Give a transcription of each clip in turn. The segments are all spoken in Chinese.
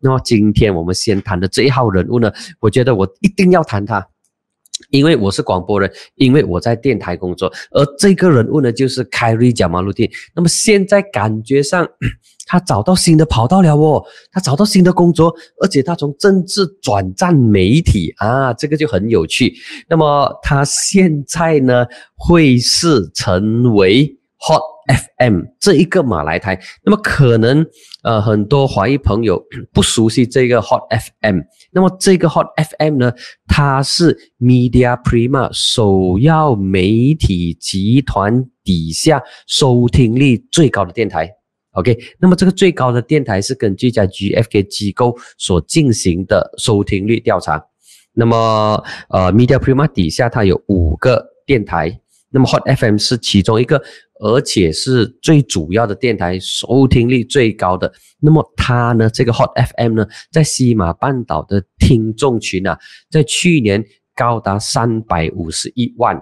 那么今天我们先谈的这一号人物呢，我觉得我一定要谈他，因为我是广播人，因为我在电台工作，而这个人物呢就是凯瑞·贾马路丁。那么现在感觉上，他找到新的跑道了哦，他找到新的工作，而且他从政治转战媒体啊，这个就很有趣。那么他现在呢，会是成为 hot？FM 这一个马来台，那么可能呃很多华裔朋友 不熟悉这个 Hot FM，那么这个 Hot FM 呢，它是 Media Prima 首要媒体集团底下收听率最高的电台。OK，那么这个最高的电台是根据在 GFK 机构所进行的收听率调查。那么呃 Media Prima 底下它有五个电台，那么 Hot FM 是其中一个。而且是最主要的电台收听率最高的，那么它呢？这个 Hot FM 呢，在西马半岛的听众群啊，在去年高达三百五十一万，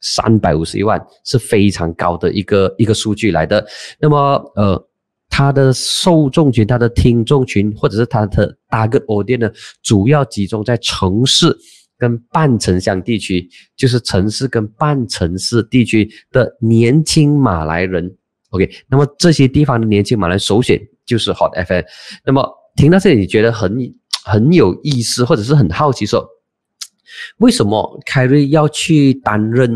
三百五十一万是非常高的一个一个数据来的。那么，呃，它的受众群、它的听众群，或者是它的大个 O 店呢，主要集中在城市。跟半城乡地区，就是城市跟半城市地区的年轻马来人，OK。那么这些地方的年轻马来首选就是 Hot FM。那么听到这里，你觉得很很有意思，或者是很好奇说，为什么凯瑞要去担任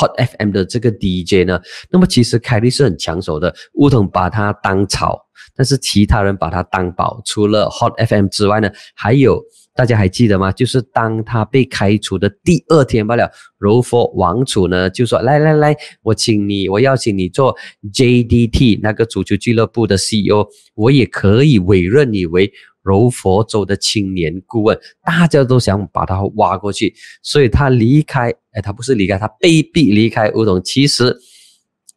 Hot FM 的这个 DJ 呢？那么其实凯瑞是很抢手的，乌统把他当草，但是其他人把他当宝。除了 Hot FM 之外呢，还有。大家还记得吗？就是当他被开除的第二天罢了。柔佛王储呢，就说：“来来来，我请你，我邀请你做 JDT 那个足球俱乐部的 CEO，我也可以委任你为柔佛州的青年顾问。”大家都想把他挖过去，所以他离开。哎，他不是离开，他被迫离开。吴龙。其实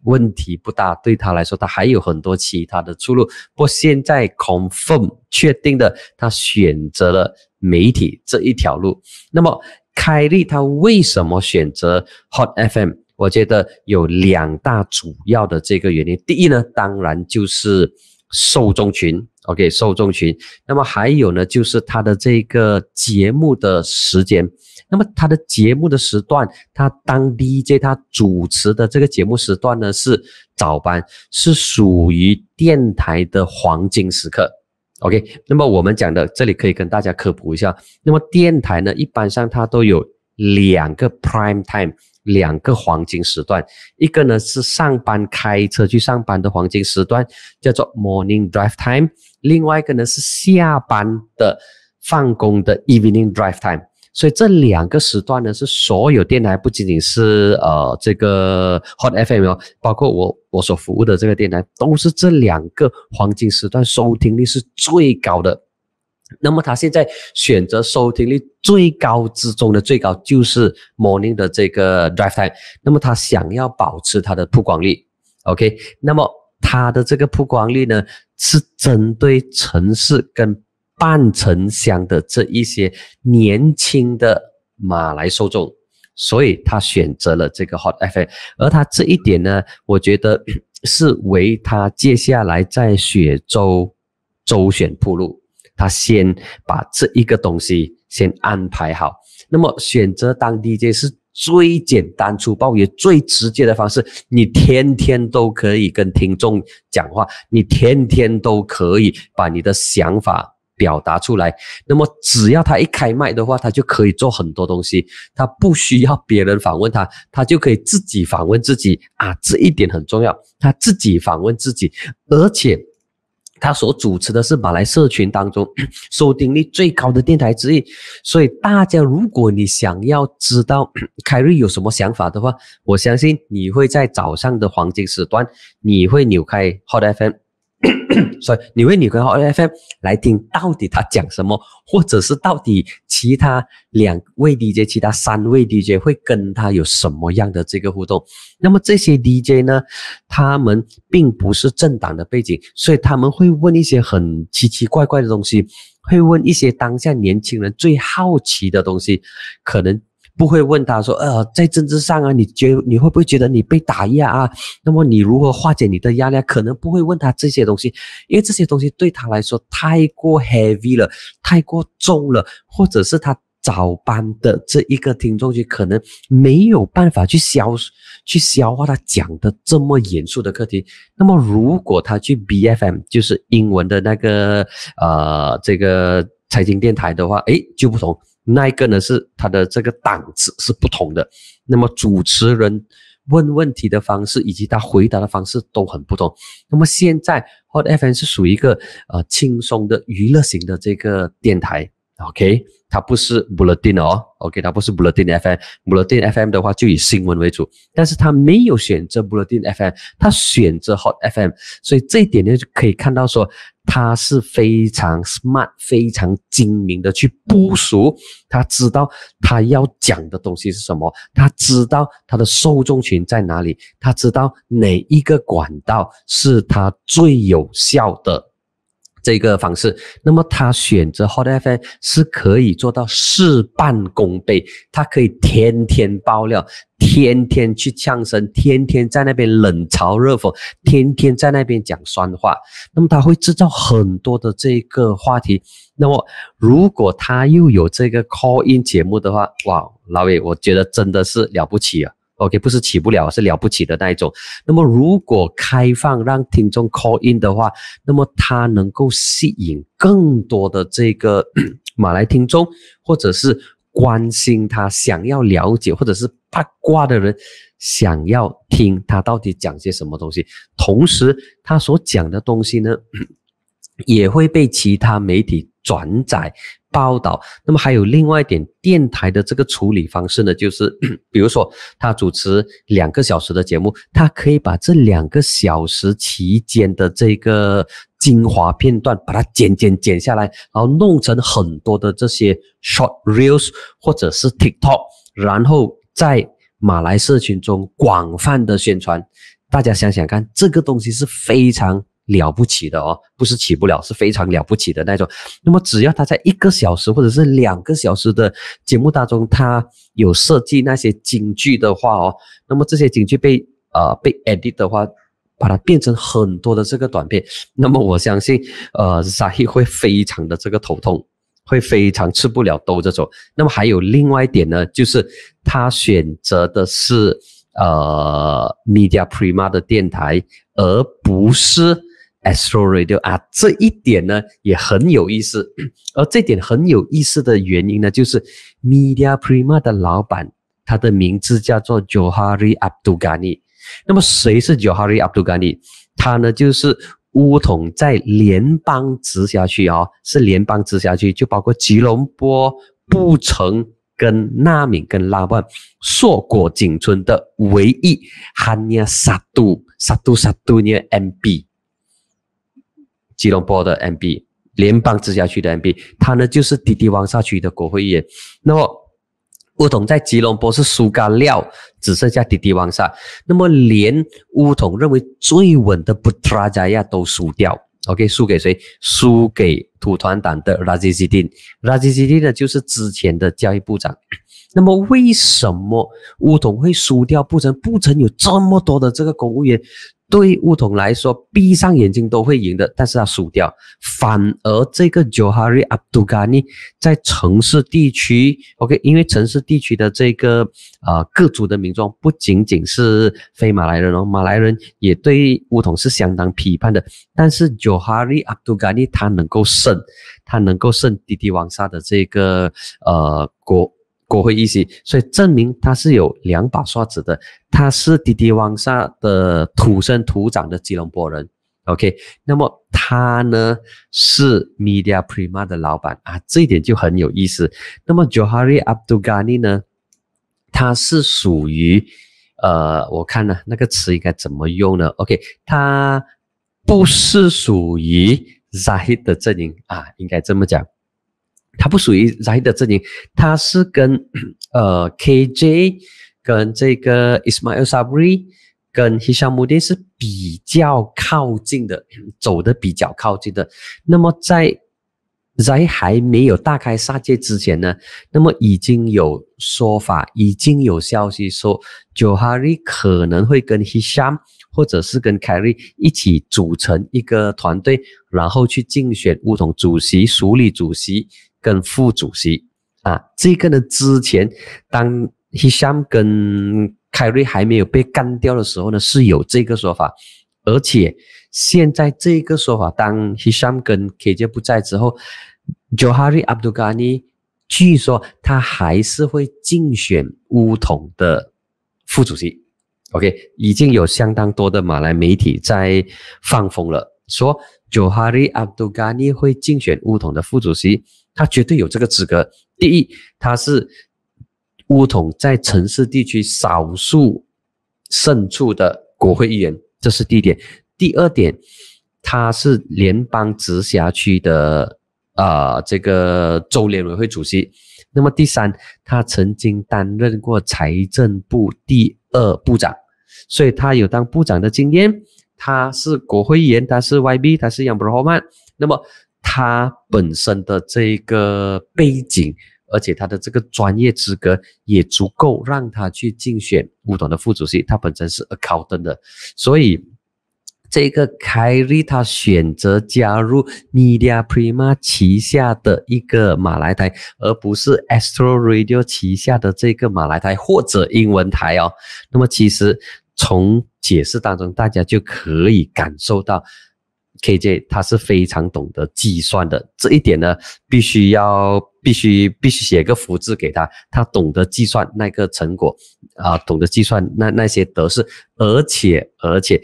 问题不大，对他来说，他还有很多其他的出路。不过现在 confirm 确定的，他选择了。媒体这一条路，那么凯利他为什么选择 Hot FM？我觉得有两大主要的这个原因。第一呢，当然就是受众群，OK，受众群。那么还有呢，就是他的这个节目的时间。那么他的节目的时段，他当 DJ 他主持的这个节目时段呢，是早班，是属于电台的黄金时刻。OK，那么我们讲的这里可以跟大家科普一下。那么电台呢，一般上它都有两个 prime time，两个黄金时段，一个呢是上班开车去上班的黄金时段，叫做 morning drive time；另外一个呢是下班的放工的 evening drive time。所以这两个时段呢，是所有电台不仅仅是呃这个 Hot FM，包括我我所服务的这个电台，都是这两个黄金时段收听率是最高的。那么他现在选择收听率最高之中的最高，就是 Morning 的这个 Drive Time。那么他想要保持他的曝光率，OK？那么他的这个曝光率呢，是针对城市跟。半城乡的这一些年轻的马来受众，所以他选择了这个 Hot FM，而他这一点呢，我觉得 是为他接下来在雪州周选铺路。他先把这一个东西先安排好。那么选择当 DJ 是最简单粗暴也最直接的方式。你天天都可以跟听众讲话，你天天都可以把你的想法。表达出来，那么只要他一开麦的话，他就可以做很多东西，他不需要别人访问他，他就可以自己访问自己啊，这一点很重要，他自己访问自己，而且他所主持的是马来社群当中 收听率最高的电台之一，所以大家如果你想要知道凯 瑞有什么想法的话，我相信你会在早上的黄金时段，你会扭开 Hot FM。所 以你为你跟友 FM 来听，到底他讲什么，或者是到底其他两位 DJ、其他三位 DJ 会跟他有什么样的这个互动？那么这些 DJ 呢，他们并不是政党的背景，所以他们会问一些很奇奇怪怪的东西，会问一些当下年轻人最好奇的东西，可能。不会问他说，呃，在政治上啊，你觉你会不会觉得你被打压啊？那么你如何化解你的压力？可能不会问他这些东西，因为这些东西对他来说太过 heavy 了，太过重了，或者是他早班的这一个听众就可能没有办法去消去消化他讲的这么严肃的课题。那么如果他去 BFM，就是英文的那个呃这个财经电台的话，诶，就不同。那一个呢是他的这个档次是不同的，那么主持人问问题的方式以及他回答的方式都很不同。那么现在 Hot FM 是属于一个呃轻松的娱乐型的这个电台。OK，他不是布拉定哦。OK，他不是布拉定 FM。布拉定 FM 的话就以新闻为主，但是他没有选择布拉定 FM，他选择 Hot FM。所以这一点呢就可以看到说，他是非常 smart、非常精明的去部署。他知道他要讲的东西是什么，他知道他的受众群在哪里，他知道哪一个管道是他最有效的。这个方式，那么他选择 Hot FM 是可以做到事半功倍，他可以天天爆料，天天去呛声，天天在那边冷嘲热讽，天天在那边讲酸话，那么他会制造很多的这个话题。那么如果他又有这个 call in 节目的话，哇，老伟，我觉得真的是了不起啊！OK，不是起不了，是了不起的那一种。那么，如果开放让听众 call in 的话，那么它能够吸引更多的这个 马来听众，或者是关心他、想要了解或者是八卦的人，想要听他到底讲些什么东西。同时，他所讲的东西呢，也会被其他媒体转载。报道。那么还有另外一点，电台的这个处理方式呢，就是，比如说他主持两个小时的节目，他可以把这两个小时期间的这个精华片段，把它剪剪剪下来，然后弄成很多的这些 short reels 或者是 TikTok，然后在马来社群中广泛的宣传。大家想想看，这个东西是非常。了不起的哦，不是起不了，是非常了不起的那种。那么只要他在一个小时或者是两个小时的节目当中，他有设计那些京剧的话哦，那么这些京剧被呃被 edit 的话，把它变成很多的这个短片。那么我相信，呃，沙溢会非常的这个头痛，会非常吃不了兜着走。那么还有另外一点呢，就是他选择的是呃 Media Prima 的电台，而不是。story o 啊，这一点呢也很有意思。而这点很有意思的原因呢，就是 Media Prima 的老板，他的名字叫做 Johari Abdulgani。那么谁是 Johari Abdulgani？他呢就是乌统在联邦直辖区啊，是联邦直辖区，就包括吉隆坡、布城、跟纳闽、跟拉万硕果仅存的唯一罕尼沙杜沙杜沙杜尼 m b 吉隆坡的 MB，联邦直辖区的 MB，他呢就是滴滴旺沙区的国会议员。那么乌统在吉隆坡是输干料，只剩下滴滴旺沙。那么连乌统认为最稳的布特拉加亚都输掉，OK，输给谁？输给土团党的拉吉斯丁。拉吉斯丁呢就是之前的教育部长。那么为什么乌统会输掉布城？布城有这么多的这个公务员。对乌统来说，闭上眼睛都会赢的，但是他输掉，反而这个 Jo Hari a b d u g a n i 在城市地区，OK，因为城市地区的这个啊各族的民众不仅仅是非马来人哦，马来人也对乌统是相当批判的，但是 Jo Hari a b d u g a n i 他能够胜，他能够胜滴滴王沙的这个呃国。我会一起，所以证明他是有两把刷子的。他是滴滴湾沙的土生土长的吉隆坡人。OK，那么他呢是 Media Prima 的老板啊，这一点就很有意思。那么 Johari Abdul Ghani 呢，他是属于呃，我看呢那个词应该怎么用呢？OK，他不是属于 Zahid 的阵营啊，应该这么讲。它不属于 Zay 的阵营，它是跟 呃 KJ 跟这个 i s m a i l Sabri 跟 Hisham Mudi 是比较靠近的，走的比较靠近的。那么在 z a d 还没有大开杀戒之前呢，那么已经有说法，已经有消息说 Johari 可能会跟 Hisham 或者是跟 Kerry 一起组成一个团队，然后去竞选巫统主席、署理主席。跟副主席啊，这个呢，之前当 Hisham 跟凯瑞还没有被干掉的时候呢，是有这个说法。而且现在这个说法，当 Hisham 跟 KJ 不在之后，Johari Abdugani l 据说他还是会竞选乌统的副主席。OK，已经有相当多的马来媒体在放风了，说 Johari Abdugani l 会竞选乌统的副主席。他绝对有这个资格。第一，他是乌统在城市地区少数胜出的国会议员，这是第一点。第二点，他是联邦直辖区的啊这个州联委会主席。那么第三，他曾经担任过财政部第二部长，所以他有当部长的经验。他是国会议员，他是 YB，他是 Young b r u m a n 那么。他本身的这个背景，而且他的这个专业资格也足够让他去竞选不同的副主席。他本身是 accountant 的，所以这个凯丽他选择加入 Media Prima 旗下的一个马来台，而不是 Astro Radio 旗下的这个马来台或者英文台哦。那么其实从解释当中，大家就可以感受到。KJ 他是非常懂得计算的，这一点呢，必须要必须必须写个福字给他，他懂得计算那个成果啊，懂得计算那那些得失，而且而且。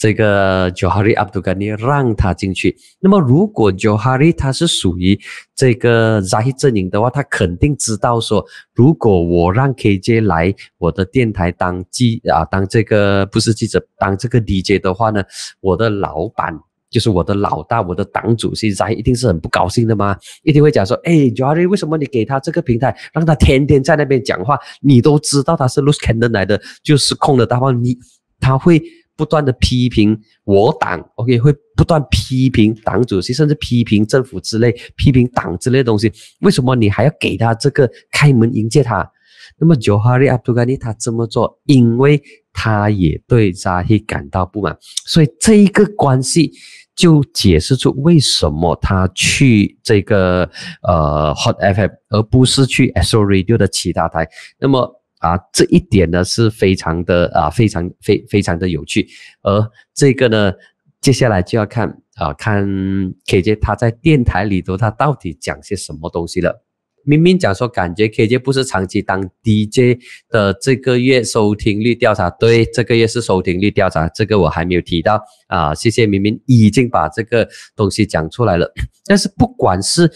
这个 Johari Abdulgani 让他进去。那么，如果 Johari 他是属于这个 Zay 阵营的话，他肯定知道说，如果我让 KJ 来我的电台当记啊，当这个不是记者，当这个 DJ 的话呢，我的老板就是我的老大，我的党主席 z a 一定是很不高兴的嘛，一定会讲说，哎，Johari，为什么你给他这个平台，让他天天在那边讲话？你都知道他是 l u s k a n e 来的，就是空的大炮，你他会。不断的批评我党，OK，会不断批评党主席，甚至批评政府之类，批评党之类东西。为什么你还要给他这个开门迎接他？那么，Johari Abdul Ghani 他这么做，因为他也对沙希感到不满，所以这一个关系就解释出为什么他去这个呃 Hot FM，而不是去 s o Radio 的其他台。那么。啊，这一点呢是非常的啊，非常非非常的有趣。而这个呢，接下来就要看啊，看 K J 他在电台里头他到底讲些什么东西了。明明讲说感觉 K J 不是长期当 D J 的，这个月收听率调查，对，这个月是收听率调查，这个我还没有提到啊。谢谢明明已经把这个东西讲出来了，但是不管是。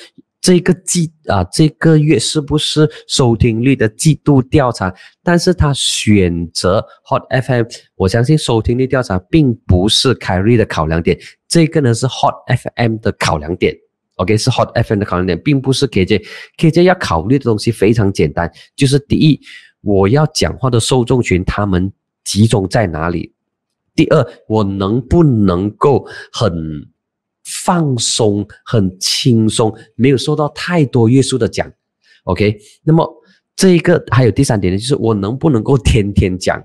这个季啊，这个月是不是收听率的季度调查？但是他选择 Hot FM，我相信收听率调查并不是凯瑞的考量点，这个呢是 Hot FM 的考量点。OK，是 Hot FM 的考量点，并不是 KJ。KJ 要考虑的东西非常简单，就是第一，我要讲话的受众群他们集中在哪里；第二，我能不能够很。放松，很轻松，没有受到太多约束的讲，OK。那么这一个还有第三点呢，就是我能不能够天天讲，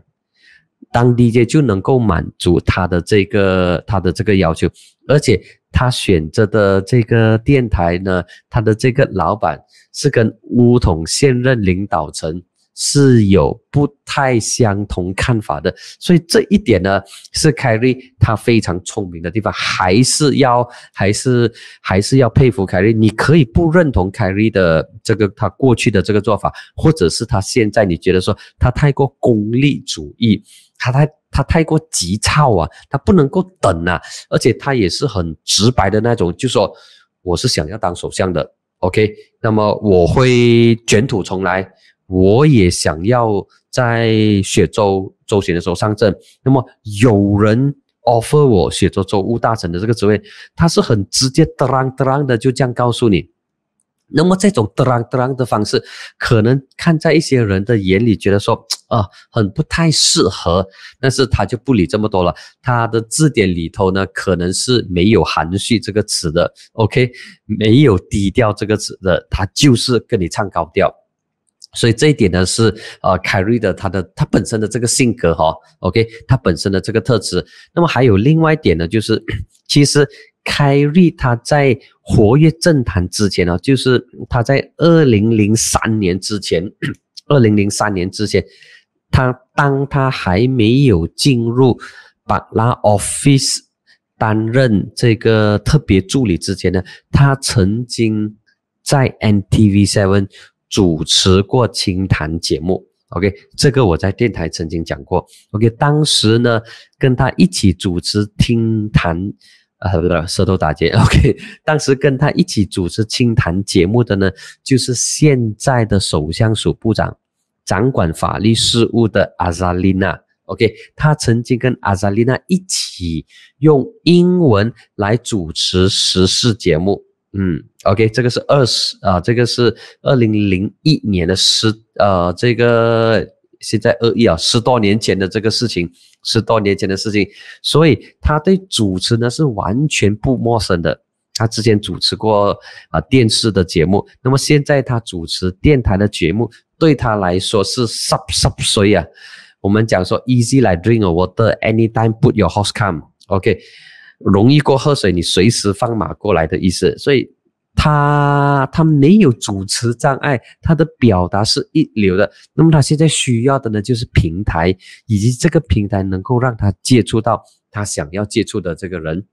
当 DJ 就能够满足他的这个他的这个要求，而且他选择的这个电台呢，他的这个老板是跟乌统现任领导层。是有不太相同看法的，所以这一点呢，是凯利他非常聪明的地方，还是要还是还是要佩服凯利。你可以不认同凯利的这个他过去的这个做法，或者是他现在你觉得说他太过功利主义，他太他太过急躁啊，他不能够等啊，而且他也是很直白的那种，就说我是想要当首相的，OK，那么我会卷土重来。我也想要在雪州周旋的时候上阵。那么有人 offer 我雪州州务大臣的这个职位，他是很直接，得当得当的就这样告诉你。那么这种得当得当的方式，可能看在一些人的眼里，觉得说啊很不太适合。但是他就不理这么多了。他的字典里头呢，可能是没有含蓄这个词的，OK？没有低调这个词的，他就是跟你唱高调。所以这一点呢是呃凯瑞的他的他本身的这个性格哈，OK 他本身的这个特质。那么还有另外一点呢，就是 其实凯瑞他在活跃政坛之前呢，就是他在二零零三年之前，二零零三年之前，他当他还没有进入巴拉 Office 担任这个特别助理之前呢，他曾经在 NTV Seven。主持过清谈节目，OK，这个我在电台曾经讲过，OK，当时呢跟他一起主持清谈，啊，不对，舌头打结，OK，当时跟他一起主持清谈节目的呢，就是现在的首相署部长，掌管法律事务的阿扎丽娜，OK，他曾经跟阿扎丽娜一起用英文来主持时事节目。嗯，OK，这个是二十啊，这个是二零零一年的十呃，这个现在二亿啊，十多年前的这个事情，十多年前的事情，所以他对主持呢是完全不陌生的。他之前主持过啊电视的节目，那么现在他主持电台的节目，对他来说是 s u b s u b a s 啊。我们讲说，easy like r i n k a water，anytime put your horse come，OK。容易过喝水，你随时放马过来的意思。所以，他他没有主持障碍，他的表达是一流的。那么，他现在需要的呢，就是平台，以及这个平台能够让他接触到他想要接触的这个人。